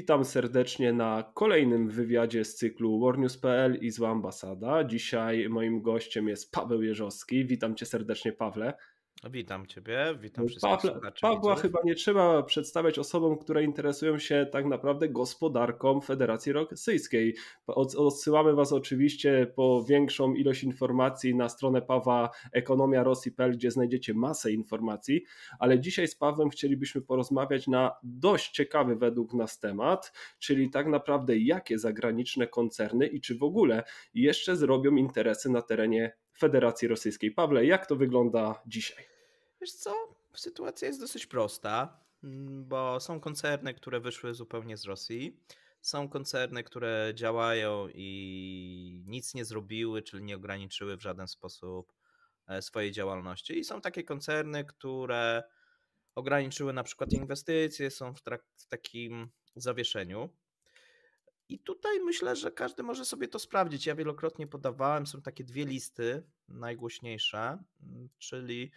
Witam serdecznie na kolejnym wywiadzie z cyklu WarNews.pl i Zła Ambasada. Dzisiaj moim gościem jest Paweł Jerzowski. Witam cię serdecznie, Pawle. Witam Ciebie, witam wszystkich Pawle, Pawła chyba nie trzeba przedstawiać osobom, które interesują się tak naprawdę gospodarką Federacji Rosyjskiej. Odsyłamy Was oczywiście po większą ilość informacji na stronę Pawła ekonomiarosji.pl, gdzie znajdziecie masę informacji, ale dzisiaj z Pawłem chcielibyśmy porozmawiać na dość ciekawy według nas temat, czyli tak naprawdę jakie zagraniczne koncerny i czy w ogóle jeszcze zrobią interesy na terenie Federacji Rosyjskiej. Pawle, jak to wygląda dzisiaj? Wiesz co, sytuacja jest dosyć prosta, mm, bo są koncerny, które wyszły zupełnie z Rosji. Są koncerny, które działają i nic nie zrobiły, czyli nie ograniczyły w żaden sposób e, swojej działalności. I są takie koncerny, które ograniczyły na przykład inwestycje, są w, w takim zawieszeniu. I tutaj myślę, że każdy może sobie to sprawdzić. Ja wielokrotnie podawałem, są takie dwie listy najgłośniejsze, mm, czyli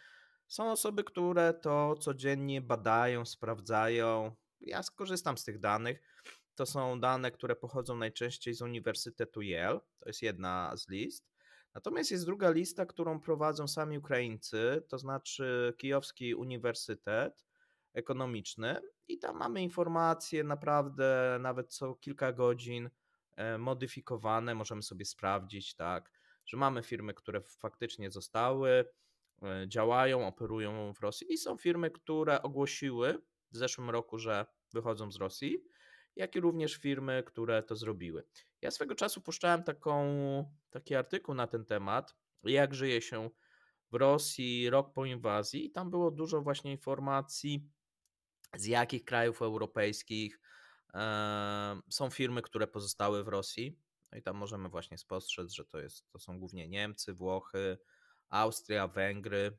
są osoby, które to codziennie badają, sprawdzają. Ja skorzystam z tych danych. To są dane, które pochodzą najczęściej z Uniwersytetu Yale. To jest jedna z list. Natomiast jest druga lista, którą prowadzą sami Ukraińcy, to znaczy Kijowski Uniwersytet ekonomiczny i tam mamy informacje naprawdę nawet co kilka godzin e, modyfikowane, możemy sobie sprawdzić, tak, że mamy firmy, które faktycznie zostały, e, działają, operują w Rosji i są firmy, które ogłosiły w zeszłym roku, że wychodzą z Rosji, jak i również firmy, które to zrobiły. Ja swego czasu puszczałem taką, taki artykuł na ten temat, jak żyje się w Rosji rok po inwazji i tam było dużo właśnie informacji z jakich krajów europejskich są firmy, które pozostały w Rosji. No i tam możemy właśnie spostrzec, że to, jest, to są głównie Niemcy, Włochy, Austria, Węgry.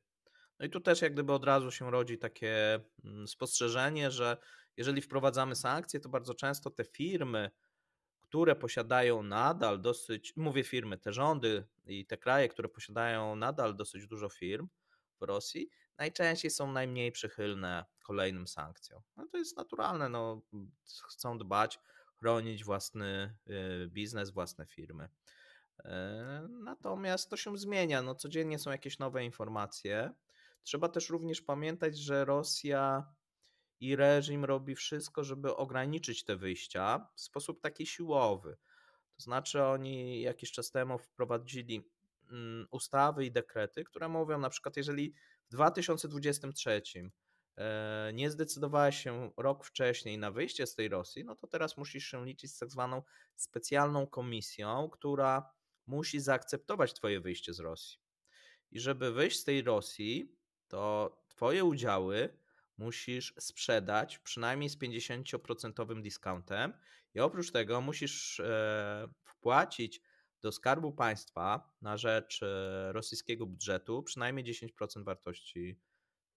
No i tu też jak gdyby od razu się rodzi takie mm, spostrzeżenie, że jeżeli wprowadzamy sankcje, to bardzo często te firmy, które posiadają nadal dosyć, mówię firmy, te rządy i te kraje, które posiadają nadal dosyć dużo firm w Rosji, najczęściej są najmniej przychylne kolejnym sankcjom. No to jest naturalne, no, chcą dbać, chronić własny y, biznes, własne firmy. E, natomiast to się zmienia, no, codziennie są jakieś nowe informacje. Trzeba też również pamiętać, że Rosja i reżim robi wszystko, żeby ograniczyć te wyjścia w sposób taki siłowy. To znaczy, oni jakiś czas temu wprowadzili mm, ustawy i dekrety, które mówią na przykład, jeżeli 2023 e, nie zdecydowałeś się rok wcześniej na wyjście z tej Rosji, no to teraz musisz się liczyć z tak zwaną specjalną komisją, która musi zaakceptować Twoje wyjście z Rosji. I żeby wyjść z tej Rosji, to Twoje udziały musisz sprzedać przynajmniej z 50% discountem. i oprócz tego musisz e, wpłacić do skarbu państwa na rzecz e, rosyjskiego budżetu przynajmniej 10% wartości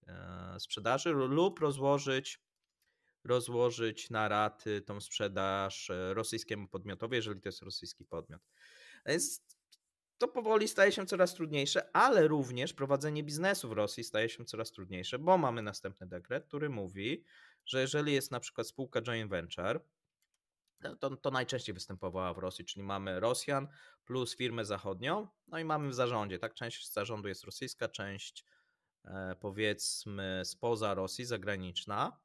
e, sprzedaży lub rozłożyć rozłożyć na raty tą sprzedaż e, rosyjskiemu podmiotowi, jeżeli to jest rosyjski podmiot. Więc to powoli staje się coraz trudniejsze, ale również prowadzenie biznesu w Rosji staje się coraz trudniejsze, bo mamy następny dekret, który mówi, że jeżeli jest na przykład spółka joint venture, no, to, to najczęściej występowała w Rosji, czyli mamy Rosjan plus firmę zachodnią, no i mamy w zarządzie, tak? Część zarządu jest rosyjska, część e, powiedzmy spoza Rosji, zagraniczna.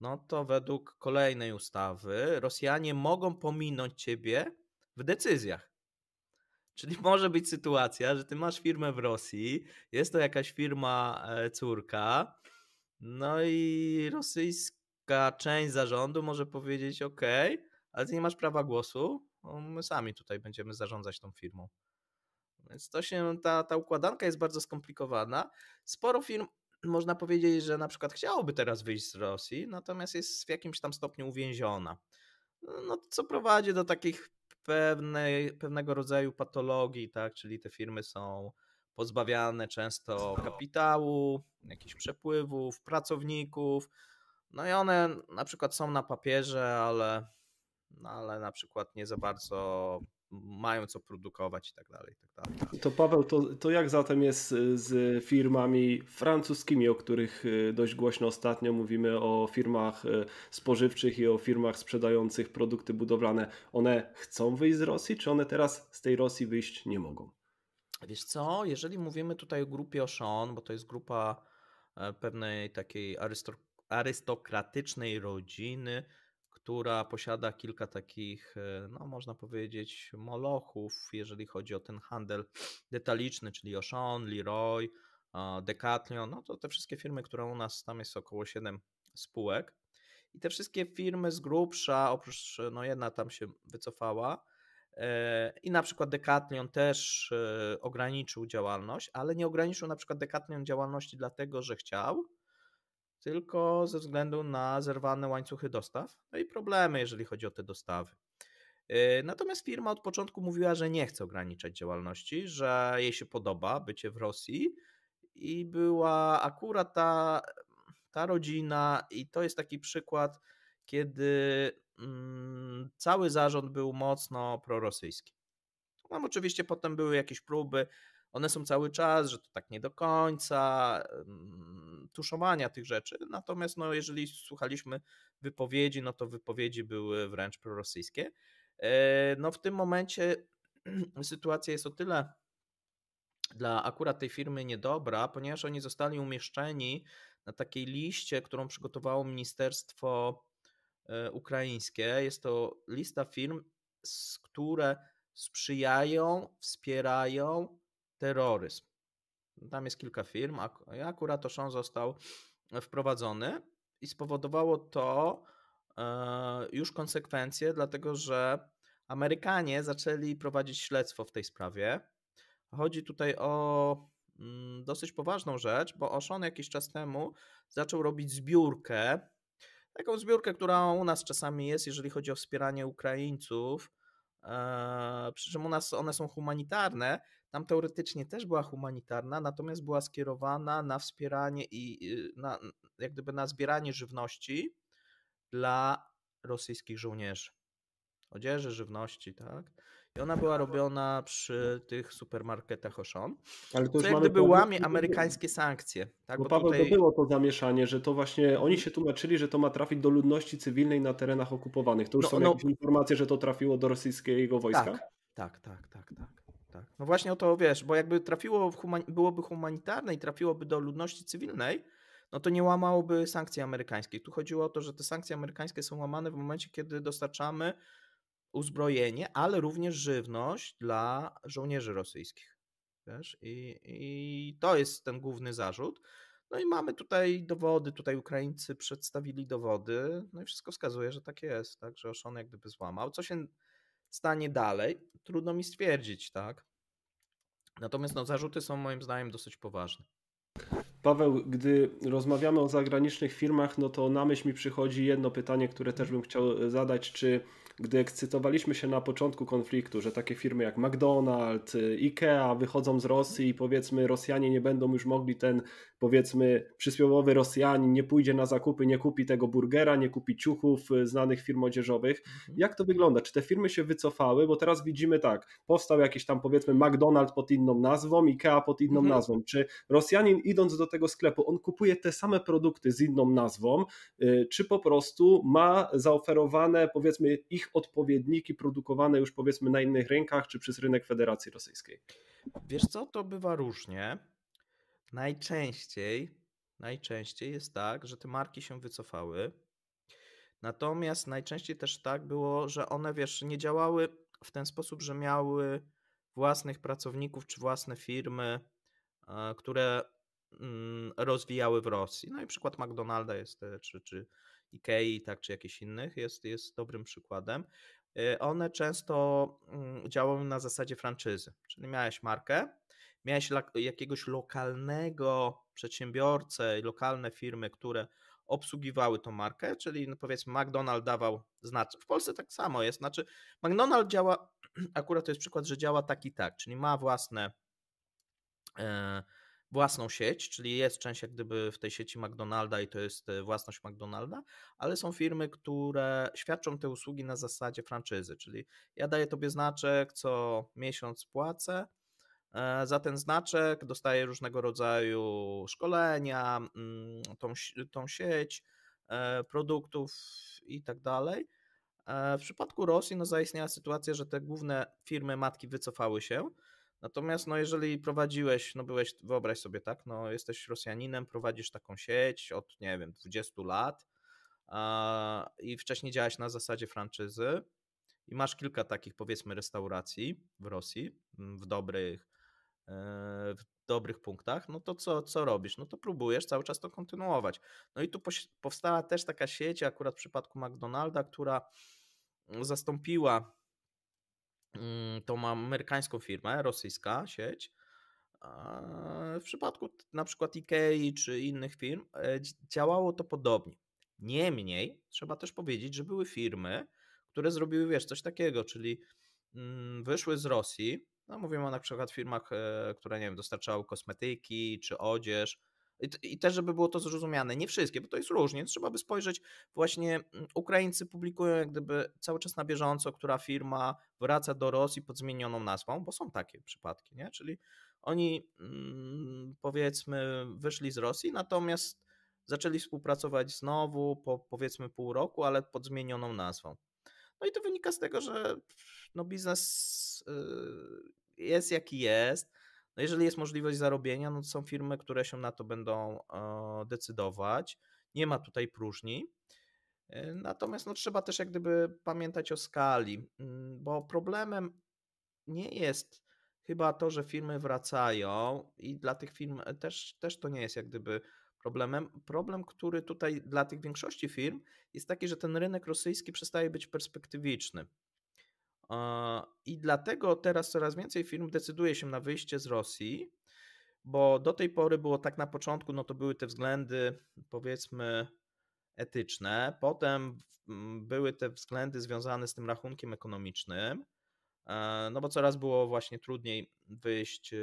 No to według kolejnej ustawy Rosjanie mogą pominąć ciebie w decyzjach. Czyli może być sytuacja, że ty masz firmę w Rosji, jest to jakaś firma e, córka, no i rosyjska część zarządu może powiedzieć: OK, ale ty nie masz prawa głosu, no, my sami tutaj będziemy zarządzać tą firmą. Więc to się, ta, ta układanka jest bardzo skomplikowana. Sporo firm można powiedzieć, że na przykład chciałoby teraz wyjść z Rosji, natomiast jest w jakimś tam stopniu uwięziona. No, co prowadzi do takich pewnej, pewnego rodzaju patologii, tak? Czyli te firmy są pozbawiane często kapitału, jakichś przepływów, pracowników. No i one na przykład są na papierze, ale no ale na przykład nie za bardzo mają co produkować i tak dalej. I tak dalej. To Paweł, to, to jak zatem jest y, z firmami francuskimi, o których y, dość głośno ostatnio mówimy, o firmach y, spożywczych i o firmach sprzedających produkty budowlane? One chcą wyjść z Rosji, czy one teraz z tej Rosji wyjść nie mogą? Wiesz co, jeżeli mówimy tutaj o grupie Oshon, bo to jest grupa e, pewnej takiej arystokratycznej rodziny, która posiada kilka takich, e, no można powiedzieć, molochów, jeżeli chodzi o ten handel detaliczny, czyli Auchan, Leroy, Decathlon, no to te wszystkie firmy, które u nas tam jest około 7 spółek. I te wszystkie firmy z grubsza, oprócz no jedna tam się wycofała, e, i na przykład Decathlon też e, ograniczył działalność, ale nie ograniczył na przykład Decathlon działalności dlatego, że chciał, tylko ze względu na zerwane łańcuchy dostaw no i problemy, jeżeli chodzi o te dostawy. Yy, natomiast firma od początku mówiła, że nie chce ograniczać działalności, że jej się podoba bycie w Rosji i była akurat ta, ta rodzina, i to jest taki przykład, kiedy mm, cały zarząd był mocno prorosyjski. Tam oczywiście potem były jakieś próby, one są cały czas, że to tak nie do końca. Mm, tuszowania tych rzeczy. Natomiast no, jeżeli słuchaliśmy wypowiedzi, no to wypowiedzi były wręcz prorosyjskie. E, no w tym momencie sytuacja jest o tyle dla akurat tej firmy niedobra, ponieważ oni zostali umieszczeni na takiej liście, którą przygotowało Ministerstwo e, Ukraińskie. Jest to lista firm, które sprzyjają, wspierają terroryzm. Tam jest kilka firm, a akurat Auchan został e, wprowadzony i spowodowało to e, już konsekwencje, dlatego że Amerykanie zaczęli prowadzić śledztwo w tej sprawie. Chodzi tutaj o mm, dosyć poważną rzecz, bo Oszon jakiś czas temu zaczął robić zbiórkę, taką zbiórkę, która u nas czasami jest, jeżeli chodzi o wspieranie Ukraińców, przy czym u nas one są humanitarne, tam teoretycznie też była humanitarna, natomiast była skierowana na wspieranie i na, jak gdyby na zbieranie żywności dla rosyjskich żołnierzy. Odzieży, żywności, tak? I ona była robiona przy tych supermarketach Auchan. Ale to, jak gdyby łamie amerykańskie sankcje. Tak? Bo, no bo Paweł, tutaj... to było to zamieszanie, że to właśnie oni się tłumaczyli, że to ma trafić do ludności cywilnej na terenach okupowanych. To już no, są no... jakieś informacje, że to trafiło do rosyjskiego wojska? Tak, tak, tak, tak. tak. Tak. No właśnie o to wiesz, bo jakby trafiło w byłoby humanitarne i trafiłoby do ludności cywilnej, no to nie łamałoby sankcji amerykańskich. Tu chodziło o to, że te sankcje amerykańskie są łamane w momencie, kiedy dostarczamy uzbrojenie, ale również żywność dla żołnierzy rosyjskich. Wiesz? I, I to jest ten główny zarzut. No i mamy tutaj dowody, tutaj Ukraińcy przedstawili dowody, no i wszystko wskazuje, że tak jest, tak, że Oszon jak gdyby złamał. Co się stanie dalej, trudno mi stwierdzić, tak. Natomiast no, zarzuty są moim zdaniem dosyć poważne. Paweł, gdy rozmawiamy o zagranicznych firmach, no to na myśl mi przychodzi jedno pytanie, które też bym chciał zadać. Czy gdy ekscytowaliśmy się na początku konfliktu, że takie firmy jak McDonald's, y, IKEA wychodzą z Rosji i powiedzmy Rosjanie nie będą już mogli ten powiedzmy przysłowiowy Rosjanin nie pójdzie na zakupy, nie kupi tego burgera, nie kupi ciuchów y, znanych firm odzieżowych. Mhm. Jak to wygląda? Czy te firmy się wycofały? Bo teraz widzimy tak, powstał jakiś tam powiedzmy McDonald's pod inną nazwą, IKEA pod inną mhm. nazwą. Czy Rosjanin idąc do tego sklepu, on kupuje te same produkty z inną nazwą, y, czy po prostu ma zaoferowane powiedzmy ich odpowiedniki produkowane już powiedzmy na innych rynkach, czy przez rynek Federacji Rosyjskiej? Wiesz co, to bywa różnie. Najczęściej, najczęściej jest tak, że te marki się wycofały. Natomiast najczęściej też tak było, że one, wiesz, nie działały w ten sposób, że miały własnych pracowników czy własne firmy, e, które mm, rozwijały w Rosji. No i przykład McDonalda jest, czy, czy Ikei, tak, czy jakichś innych jest, jest dobrym przykładem. E, one często mm, działały na zasadzie franczyzy, czyli miałeś markę, miałeś jakiegoś lokalnego przedsiębiorcę lokalne firmy, które obsługiwały tą markę, czyli no powiedzmy McDonald dawał znaczy. W Polsce tak samo jest, znaczy McDonald działa, akurat to jest przykład, że działa tak i tak, czyli ma własne e, własną sieć, czyli jest część jak gdyby w tej sieci McDonalda i to jest e, własność McDonalda, ale są firmy, które świadczą te usługi na zasadzie franczyzy, czyli ja daję tobie znaczek, co miesiąc płacę, E, za ten znaczek dostaje różnego rodzaju szkolenia, mm, tą, tą sieć e, produktów i tak dalej. E, w przypadku Rosji no, zaistniała sytuacja, że te główne firmy matki wycofały się. Natomiast no, jeżeli prowadziłeś, no byłeś, wyobraź sobie tak, no, jesteś Rosjaninem, prowadzisz taką sieć od, nie wiem, 20 lat a, i wcześniej działałeś na zasadzie franczyzy i masz kilka takich, powiedzmy, restauracji w Rosji, mm, w dobrych, w dobrych punktach, no to co, co robisz? No to próbujesz cały czas to kontynuować. No i tu powstała też taka sieć, akurat w przypadku McDonalda, która zastąpiła mm, tą amerykańską firmę, rosyjska sieć. W przypadku na przykład Ikei czy innych firm e, działało to podobnie. Niemniej trzeba też powiedzieć, że były firmy, które zrobiły, wiesz, coś takiego, czyli mm, wyszły z Rosji, no, mówimy o na przykład firmach, e, które nie wiem, dostarczały kosmetyki czy odzież. I, I też, żeby było to zrozumiane, nie wszystkie, bo to jest różnie, trzeba by spojrzeć, właśnie mm, Ukraińcy publikują jak gdyby cały czas na bieżąco, która firma wraca do Rosji pod zmienioną nazwą, bo są takie przypadki, nie? Czyli oni mm, powiedzmy wyszli z Rosji, natomiast zaczęli współpracować znowu po powiedzmy pół roku, ale pod zmienioną nazwą. No i to wynika z tego, że no biznes y, jest jaki jest. No jeżeli jest możliwość zarobienia, no to są firmy, które się na to będą e, decydować. Nie ma tutaj próżni. E, natomiast no, trzeba też jak gdyby pamiętać o skali, mm, bo problemem nie jest chyba to, że firmy wracają i dla tych firm e, też, też to nie jest jak gdyby problemem. Problem, który tutaj dla tych większości firm jest taki, że ten rynek rosyjski przestaje być perspektywiczny. I dlatego teraz coraz więcej firm decyduje się na wyjście z Rosji, bo do tej pory było tak na początku, no to były te względy, powiedzmy, etyczne, potem były te względy związane z tym rachunkiem ekonomicznym, e, no bo coraz było właśnie trudniej wyjść e,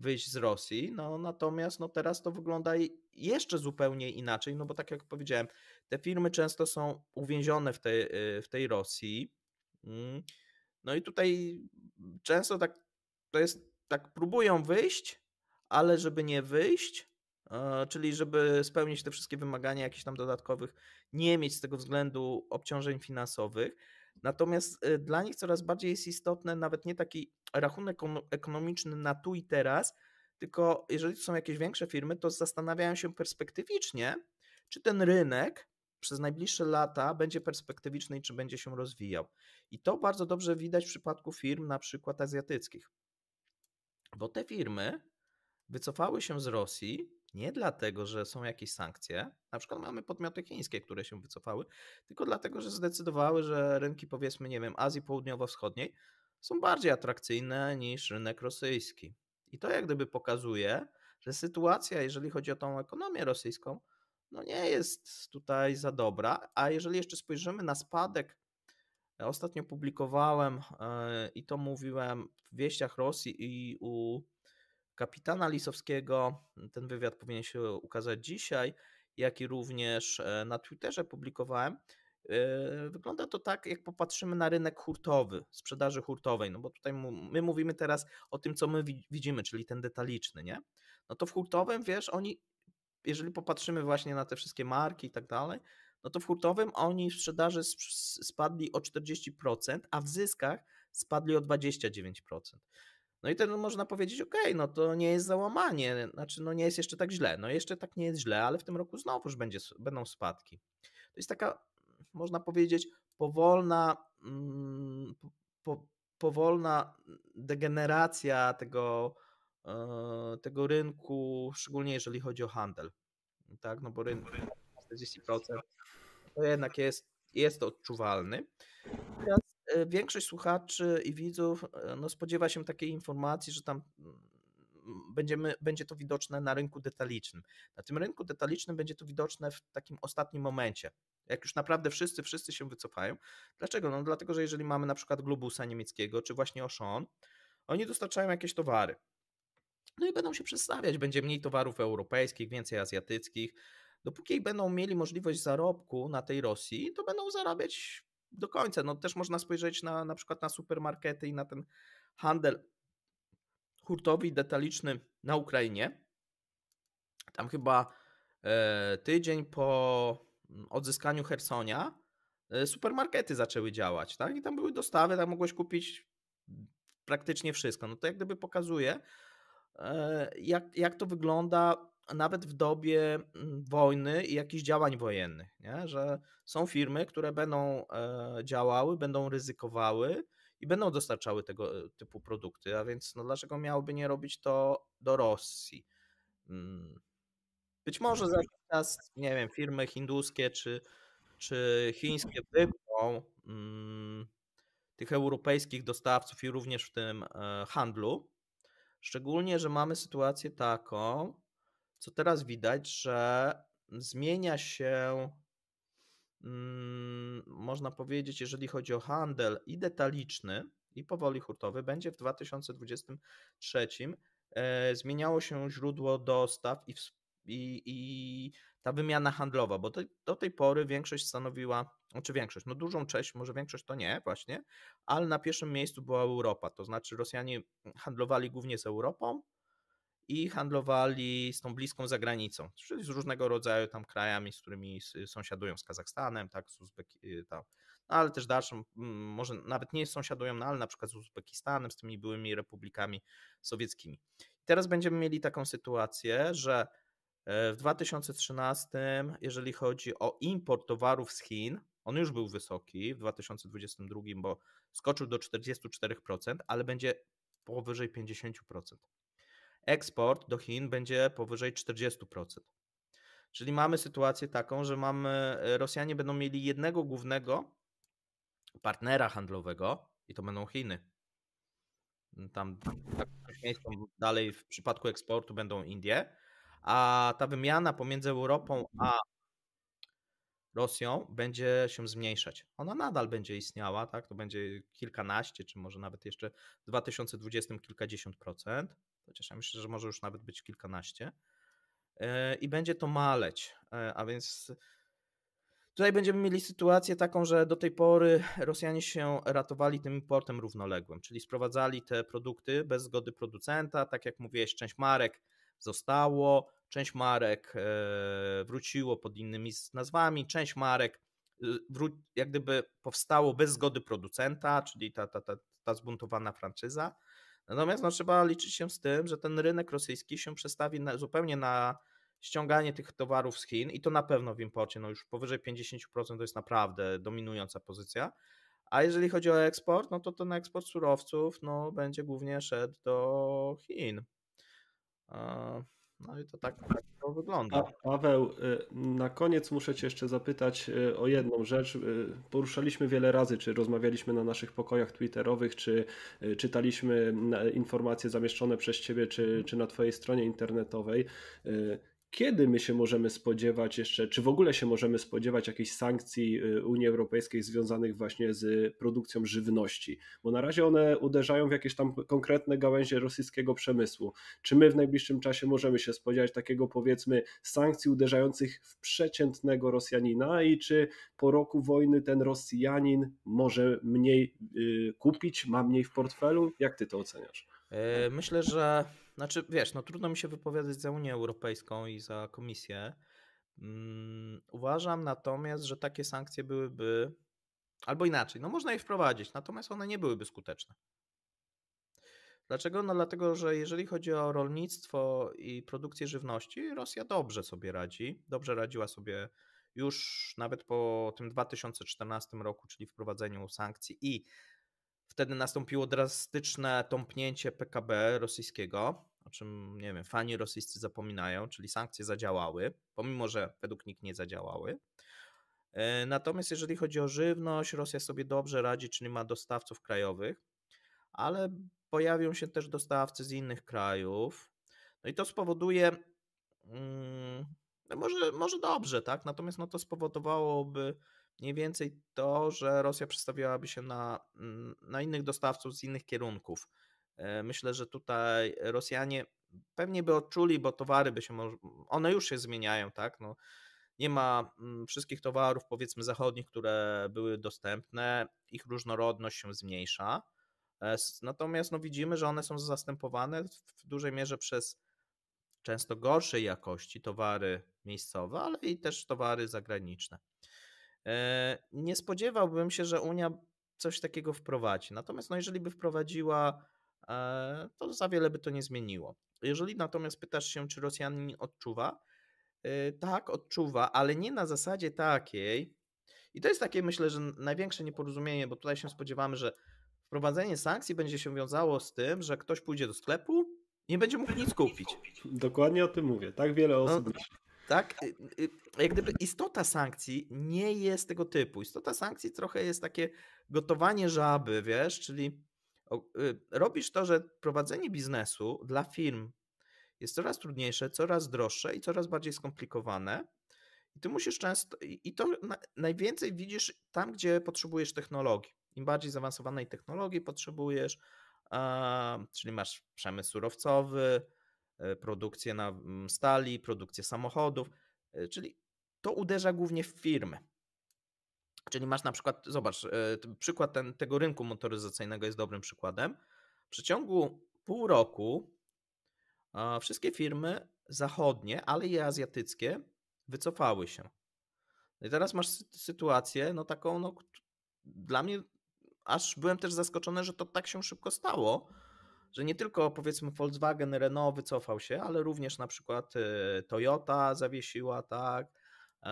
wyjść z Rosji. No, natomiast no, teraz to wygląda jeszcze zupełnie inaczej, no bo tak jak powiedziałem, te firmy często są uwięzione w tej, w tej Rosji. Mm, no i tutaj często tak to jest, tak próbują wyjść, ale żeby nie wyjść, e, czyli żeby spełnić te wszystkie wymagania jakichś tam dodatkowych, nie mieć z tego względu obciążeń finansowych, Natomiast y, dla nich coraz bardziej jest istotne, nawet nie taki rachunek ekonomiczny na tu i teraz, tylko jeżeli to są jakieś większe firmy, to zastanawiają się perspektywicznie, czy ten rynek przez najbliższe lata będzie perspektywiczny i czy będzie się rozwijał. I to bardzo dobrze widać w przypadku firm na przykład azjatyckich. Bo te firmy wycofały się z Rosji nie dlatego, że są jakieś sankcje, na przykład mamy podmioty chińskie, które się wycofały, tylko dlatego, że zdecydowały, że rynki powiedzmy, nie wiem, Azji Południowo-Wschodniej są bardziej atrakcyjne niż rynek rosyjski. I to jak gdyby pokazuje, że sytuacja, jeżeli chodzi o tą ekonomię rosyjską, no nie jest tutaj za dobra. A jeżeli jeszcze spojrzymy na spadek, e, ostatnio publikowałem e, i to mówiłem w wieściach Rosji i u kapitana Lisowskiego. Ten wywiad powinien się ukazać dzisiaj, jak i również e, na Twitterze publikowałem. E, wygląda to tak, jak popatrzymy na rynek hurtowy, sprzedaży hurtowej, no bo tutaj my mówimy teraz o tym, co my widzimy, czyli ten detaliczny, nie? No to w hurtowym, wiesz, oni, jeżeli popatrzymy właśnie na te wszystkie marki i tak dalej, no to w hurtowym oni w sprzedaży spadli o 40%, a w zyskach spadli o 29%. No i ten można powiedzieć, ok, no to nie jest załamanie, znaczy no nie jest jeszcze tak źle. No jeszcze tak nie jest źle, ale w tym roku znowu już będzie, będą spadki. To jest taka, można powiedzieć, powolna, mm, po, powolna degeneracja tego, e, tego rynku, szczególnie jeżeli chodzi o handel. Tak, no bo rynek 40% to jednak jest, jest to odczuwalny. Y, większość słuchaczy i widzów y, no, spodziewa się takiej informacji, że tam mm, będziemy, będzie to widoczne na rynku detalicznym. Na tym rynku detalicznym będzie to widoczne w takim ostatnim momencie. Jak już naprawdę wszyscy, wszyscy się wycofają. Dlaczego? No dlatego, że jeżeli mamy na przykład Globusa niemieckiego, czy właśnie Auchan, oni dostarczają jakieś towary. No i będą się przestawiać, będzie mniej towarów europejskich, więcej azjatyckich. Dopóki będą mieli możliwość zarobku na tej Rosji, to będą zarabiać do końca. No, też można spojrzeć na, na przykład na supermarkety i na ten handel hurtowy i detaliczny na Ukrainie. Tam chyba e, tydzień po mm, odzyskaniu Hersonia e, supermarkety zaczęły działać, tak? I tam były dostawy, tam mogłeś kupić praktycznie wszystko. No to jak gdyby pokazuje, e, jak, jak to wygląda nawet w dobie mm, wojny i jakichś działań wojennych, nie? że są firmy, które będą e, działały, będą ryzykowały i będą dostarczały tego e, typu produkty, a więc no dlaczego miałoby nie robić to do Rosji? Mm, być może za mhm. czas, nie wiem, firmy hinduskie czy, czy chińskie wyprą mm, tych europejskich dostawców i również w tym e, handlu. Szczególnie, że mamy sytuację taką, co teraz widać, że zmienia się, mm, można powiedzieć, jeżeli chodzi o handel i detaliczny, i powoli hurtowy, będzie w 2023 e, zmieniało się źródło dostaw i, i, i ta wymiana handlowa, bo do, do tej pory większość stanowiła, znaczy większość, no dużą część, może większość to nie właśnie, ale na pierwszym miejscu była Europa, to znaczy Rosjanie handlowali głównie z Europą, i handlowali z tą bliską zagranicą, czyli z różnego rodzaju tam krajami, z którymi sąsiadują, z Kazachstanem, tak, z Uzbekistanu, y, no, ale też dalszym, może nawet nie sąsiadują, no, ale na przykład z Uzbekistanem, z tymi byłymi republikami sowieckimi. teraz będziemy mieli taką sytuację, że e, w 2013, jeżeli chodzi o import towarów z Chin, on już był wysoki w 2022, bo skoczył do 44%, ale będzie powyżej 50% eksport do Chin będzie powyżej 40%. Czyli mamy sytuację taką, że mamy, e, Rosjanie będą mieli jednego głównego partnera handlowego i to będą Chiny. Mm, tam tak. dalej w przypadku eksportu będą Indie, a ta wymiana pomiędzy Europą a Rosją będzie się zmniejszać. Ona nadal będzie istniała, tak? To będzie kilkanaście, czy może nawet jeszcze w 2020 kilkadziesiąt procent chociaż ja myślę, że może już nawet być kilkanaście. E, I będzie to maleć, e, a więc Tutaj będziemy mieli sytuację taką, że do tej pory Rosjanie się ratowali tym importem równoległym, czyli sprowadzali te produkty bez zgody producenta. Tak jak mówiłeś, część marek zostało, część marek e, wróciło pod innymi nazwami, część marek jak gdyby powstało bez zgody producenta, czyli ta, ta, ta, ta zbuntowana franczyza. Natomiast no, trzeba liczyć się z tym, że ten rynek rosyjski się przestawi na, zupełnie na ściąganie tych towarów z Chin i to na pewno w imporcie, no już powyżej 50% to jest naprawdę dominująca pozycja. A jeżeli chodzi o eksport, no to ten eksport surowców no, będzie głównie szedł do Chin. No i to tak, tak to wygląda. Paweł, y, na koniec muszę Cię jeszcze zapytać y, o jedną rzecz. Y, poruszaliśmy wiele razy, czy rozmawialiśmy na naszych pokojach twitterowych, czy czytaliśmy informacje zamieszczone przez Ciebie, czy, czy na Twojej stronie internetowej. Kiedy my się możemy spodziewać jeszcze, czy w ogóle się możemy spodziewać jakichś sankcji y, Unii Europejskiej związanych właśnie z produkcją żywności? Bo na razie one uderzają w jakieś tam konkretne gałęzie rosyjskiego przemysłu. Czy my w najbliższym czasie możemy się spodziewać takiego powiedzmy sankcji uderzających w przeciętnego Rosjanina i czy po roku wojny ten Rosjanin może mniej y, kupić, ma mniej w portfelu? Jak ty to oceniasz? Yy, myślę, że, znaczy wiesz, no trudno mi się wypowiadać za Unię Europejską i za Komisję. Mm, uważam natomiast, że takie sankcje byłyby, albo inaczej, no można je wprowadzić, natomiast one nie byłyby skuteczne. Dlaczego? No dlatego, że jeżeli chodzi o rolnictwo i produkcję żywności, Rosja dobrze sobie radzi, dobrze radziła sobie już nawet po tym 2014 roku, czyli wprowadzeniu sankcji i Wtedy nastąpiło drastyczne tąpnięcie PKB rosyjskiego, o czym nie wiem, fani rosyjscy zapominają, czyli sankcje zadziałały, pomimo że według nich nie zadziałały. E, natomiast jeżeli chodzi o żywność, Rosja sobie dobrze radzi, czyli ma dostawców krajowych, ale pojawią się też dostawcy z innych krajów. No i to spowoduje, mm, no może, może dobrze, tak? Natomiast no to spowodowałoby mniej więcej to, że Rosja przestawiałaby się na, mm, na innych dostawców z innych kierunków. E, myślę, że tutaj Rosjanie pewnie by odczuli, bo towary by się one już się zmieniają, tak? No, nie ma mm, wszystkich towarów, powiedzmy, zachodnich, które były dostępne, ich różnorodność się zmniejsza. E, natomiast no, widzimy, że one są zastępowane w dużej mierze przez często gorszej jakości towary miejscowe, ale i też towary zagraniczne. E, nie spodziewałbym się, że Unia coś takiego wprowadzi. Natomiast no, jeżeli by wprowadziła, e, to za wiele by to nie zmieniło. Jeżeli natomiast pytasz się, czy Rosjanin odczuwa, y, tak, odczuwa, ale nie na zasadzie takiej. I to jest takie, myślę, że największe nieporozumienie, bo tutaj się spodziewamy, że wprowadzenie sankcji będzie się wiązało z tym, że ktoś pójdzie do sklepu, nie będzie mógł nic kupić. Dokładnie o tym mówię. Tak wiele no osób. No, tak? Y, y, jak gdyby istota sankcji nie jest tego typu. Istota sankcji trochę jest takie gotowanie żaby, wiesz, czyli y, robisz to, że prowadzenie biznesu dla firm jest coraz trudniejsze, coraz droższe i coraz bardziej skomplikowane. I ty musisz często, i to najwięcej widzisz tam, gdzie potrzebujesz technologii. Im bardziej zaawansowanej technologii potrzebujesz, czyli masz przemysł surowcowy, E, produkcję na mm, stali, produkcję samochodów, e, czyli to uderza głównie w firmy. Czyli masz na przykład, zobacz, e, przykład ten, tego rynku motoryzacyjnego jest dobrym przykładem. W przeciągu pół roku wszystkie firmy zachodnie, ale i azjatyckie wycofały się. No I teraz masz sytuację, no taką, no dla mnie aż byłem też zaskoczony, że to tak się szybko stało, że nie tylko powiedzmy Volkswagen, Renault wycofał się, ale również na przykład y, Toyota zawiesiła, tak, e,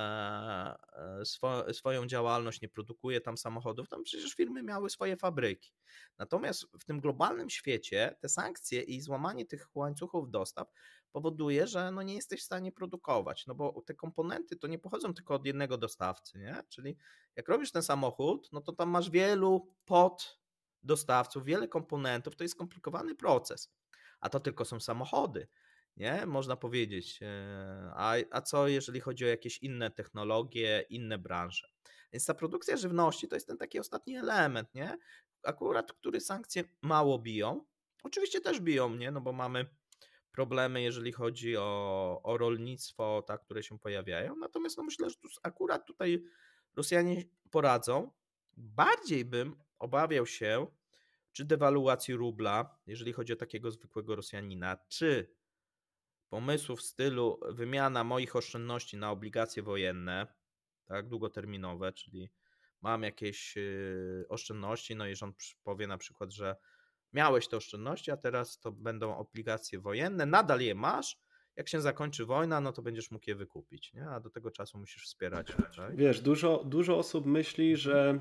e, Swo, swoją działalność, nie produkuje tam samochodów, tam przecież firmy miały swoje fabryki. Natomiast w tym globalnym świecie te sankcje i złamanie tych łańcuchów dostaw powoduje, że no nie jesteś w stanie produkować, no bo te komponenty to nie pochodzą tylko od jednego dostawcy, nie? Czyli jak robisz ten samochód, no to tam masz wielu pod dostawców, wiele komponentów, to jest skomplikowany proces. A to tylko są samochody, nie? Można powiedzieć. E, a, a co jeżeli chodzi o jakieś inne technologie, inne branże? Więc ta produkcja żywności to jest ten taki ostatni element, nie? Akurat, który sankcje mało biją. Oczywiście też biją, nie? No bo mamy problemy, jeżeli chodzi o, o rolnictwo, tak, które się pojawiają. Natomiast no myślę, że tu akurat tutaj Rosjanie poradzą. Bardziej bym obawiał się, czy dewaluacji rubla, jeżeli chodzi o takiego zwykłego Rosjanina, czy pomysłów w stylu wymiana moich oszczędności na obligacje wojenne, tak, długoterminowe, czyli mam jakieś y, oszczędności, no i rząd powie na przykład, że miałeś te oszczędności, a teraz to będą obligacje wojenne, nadal je masz, jak się zakończy wojna, no to będziesz mógł je wykupić, nie? a do tego czasu musisz wspierać. Tak? Wiesz, dużo, dużo osób myśli, mhm. że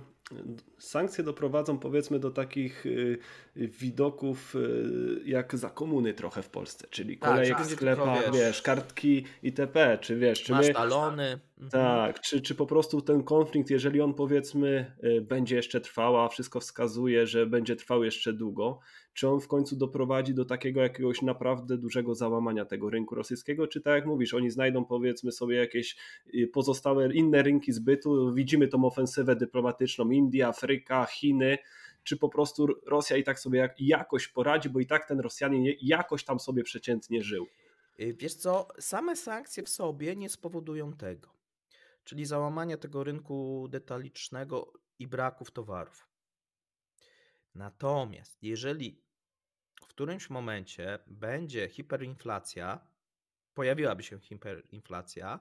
sankcje doprowadzą powiedzmy do takich y, y, widoków y, jak za komuny trochę w Polsce, czyli tak, kolejek sklepa, wiesz, wiesz, kartki itp., czy wiesz, czy masz my, talony. Mhm. Tak, czy, czy po prostu ten konflikt, jeżeli on powiedzmy będzie jeszcze trwał, a wszystko wskazuje, że będzie trwał jeszcze długo, czy on w końcu doprowadzi do takiego jakiegoś naprawdę dużego załamania tego rynku rosyjskiego, czy tak jak mówisz, oni znajdą powiedzmy sobie jakieś pozostałe inne rynki zbytu, widzimy tą ofensywę dyplomatyczną Indie, Afryka, Chiny, czy po prostu Rosja i tak sobie jakoś poradzi, bo i tak ten Rosjanin jakoś tam sobie przeciętnie żył. Y, wiesz co, same sankcje w sobie nie spowodują tego, czyli załamania tego rynku detalicznego i braków towarów. Natomiast jeżeli w którymś momencie będzie hiperinflacja, pojawiłaby się hiperinflacja,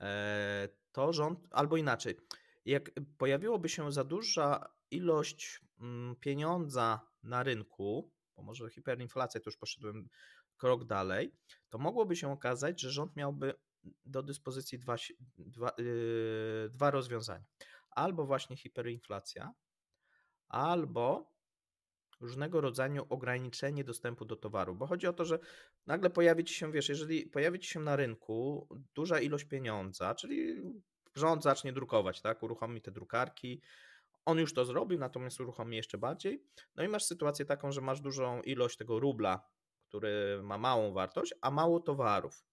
e, to rząd, albo inaczej, jak y, pojawiłoby się za duża ilość mm, pieniądza na rynku, bo może hiperinflacja, to już poszedłem krok dalej, to mogłoby się okazać, że rząd miałby do dyspozycji dwa, dwa, yy, dwa rozwiązania. Albo właśnie hiperinflacja, albo różnego rodzaju ograniczenie dostępu do towaru, bo chodzi o to, że nagle pojawić się, wiesz, jeżeli pojawić się na rynku duża ilość pieniądza, czyli rząd zacznie drukować, tak? Uruchomi te drukarki. On już to zrobił, natomiast uruchomi jeszcze bardziej. No i masz sytuację taką, że masz dużą ilość tego rubla, który ma małą wartość, a mało towarów.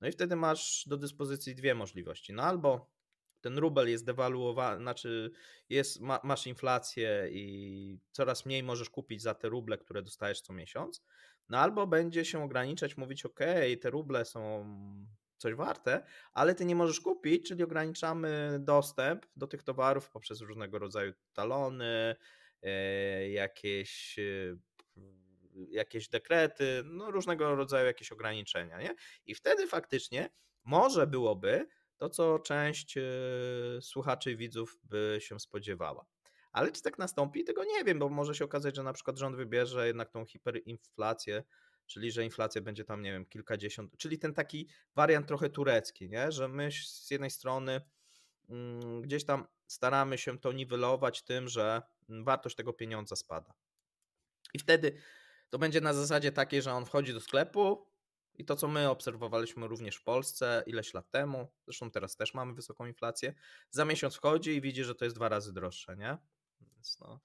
No i wtedy masz do dyspozycji dwie możliwości. No albo ten rubel jest dewaluowany, znaczy jest, ma, masz inflację i coraz mniej możesz kupić za te ruble, które dostajesz co miesiąc, no albo będzie się ograniczać, mówić ok, te ruble są coś warte, ale ty nie możesz kupić, czyli ograniczamy dostęp do tych towarów poprzez różnego rodzaju talony, e, jakieś e, jakieś dekrety, no różnego rodzaju jakieś ograniczenia, nie? I wtedy faktycznie może byłoby to, co część e, słuchaczy i widzów by się spodziewała. Ale czy tak nastąpi, tego nie wiem, bo może się okazać, że na przykład rząd wybierze jednak tą hiperinflację czyli że inflacja będzie tam, nie wiem, kilkadziesiąt, czyli ten taki wariant trochę turecki, nie? że my z jednej strony mm, gdzieś tam staramy się to niwelować tym, że mm, wartość tego pieniądza spada. I wtedy to będzie na zasadzie takiej, że on wchodzi do sklepu i to, co my obserwowaliśmy również w Polsce ileś lat temu, zresztą teraz też mamy wysoką inflację, za miesiąc wchodzi i widzi, że to jest dwa razy droższe, nie? Więc no,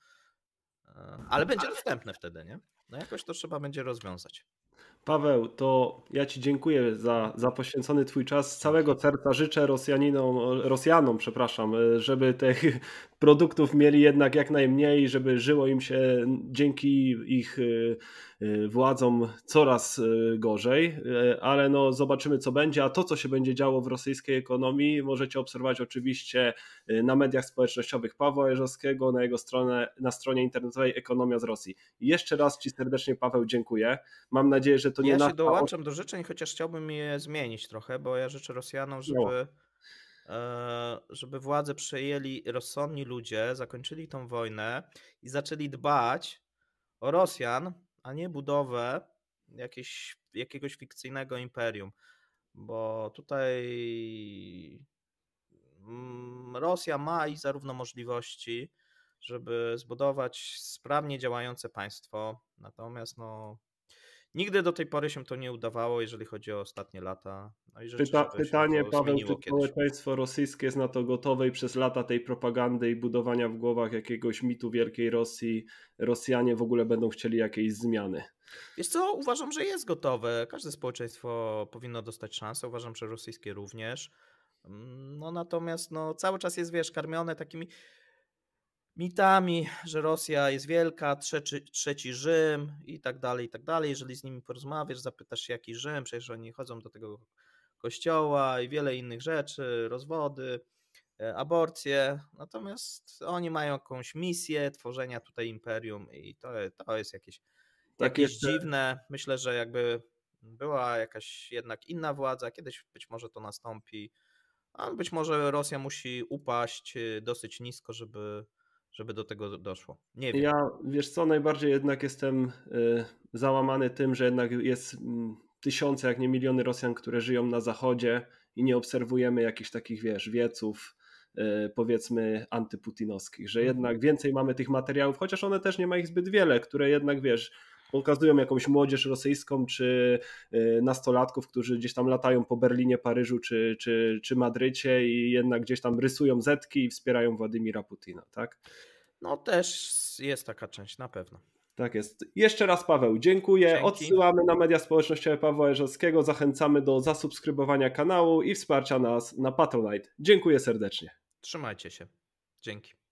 e, ale no, będzie dostępne wtedy, nie? No jakoś to trzeba będzie rozwiązać. Paweł, to ja Ci dziękuję za, za poświęcony Twój czas. Z całego serca życzę Rosjaninom, Rosjanom, przepraszam, e, żeby tych produktów mieli jednak jak najmniej, żeby żyło im się dzięki ich e, Y, władzom coraz y, gorzej, y, ale no zobaczymy co będzie, a to co się będzie działo w rosyjskiej ekonomii możecie obserwować oczywiście na mediach społecznościowych Pawła Jerzowskiego, na jego stronę, na stronie internetowej Ekonomia z Rosji. jeszcze raz Ci serdecznie Paweł dziękuję. Mam nadzieję, że to nie... Ja się dołączam do życzeń, chociaż chciałbym je zmienić trochę, bo ja życzę Rosjanom, żeby... No żeby e, władze przejęli rozsądni ludzie, zakończyli tą wojnę i zaczęli dbać o Rosjan, a nie budowę jakieś, jakiegoś fikcyjnego imperium. Bo tutaj mm, Rosja ma i zarówno możliwości, żeby zbudować sprawnie działające państwo, natomiast no, Nigdy do tej pory się to nie udawało, jeżeli chodzi o ostatnie lata. No Pyta, pytanie, Paweł, czy społeczeństwo rosyjskie jest na to gotowe i przez lata tej propagandy i budowania w głowach jakiegoś mitu wielkiej Rosji, Rosjanie w ogóle będą chcieli jakiejś zmiany? Wiesz co, uważam, że jest gotowe. Każde społeczeństwo powinno dostać szansę, uważam, że rosyjskie również. Mm, no natomiast no, cały czas jest, wiesz, karmione takimi mitami, że Rosja jest wielka, trzeci, trzeci Rzym i tak dalej, i tak dalej. Jeżeli z nimi porozmawiasz, zapytasz jaki Rzym, przecież oni chodzą do tego kościoła i wiele innych rzeczy, rozwody, e, aborcje. Natomiast oni mają jakąś misję tworzenia tutaj imperium i to, to jest jakieś, tak jakieś jeszcze... dziwne. Myślę, że jakby była jakaś jednak inna władza, kiedyś być może to nastąpi, a być może Rosja musi upaść e, dosyć nisko, żeby żeby do tego doszło. Nie wiem. Ja, wiesz co, najbardziej jednak jestem y, załamany tym, że jednak jest mm, tysiące, jak nie miliony Rosjan, które żyją na zachodzie i nie obserwujemy jakichś takich, wiesz, wieców, y, powiedzmy, antyputinowskich, że mhm. jednak więcej mamy tych materiałów, chociaż one też nie ma ich zbyt wiele, które jednak, wiesz, pokazują jakąś młodzież rosyjską czy y, nastolatków, którzy gdzieś tam latają po Berlinie, Paryżu czy, czy, czy Madrycie i jednak gdzieś tam rysują zetki i wspierają Władimira Putina, tak? No też jest taka część, na pewno. Tak jest. Jeszcze raz Paweł, dziękuję. Dzięki. Odsyłamy na media społecznościowe Pawła Jerzowskiego. Zachęcamy do zasubskrybowania kanału i wsparcia nas na Patronite. Dziękuję serdecznie. Trzymajcie się. Dzięki.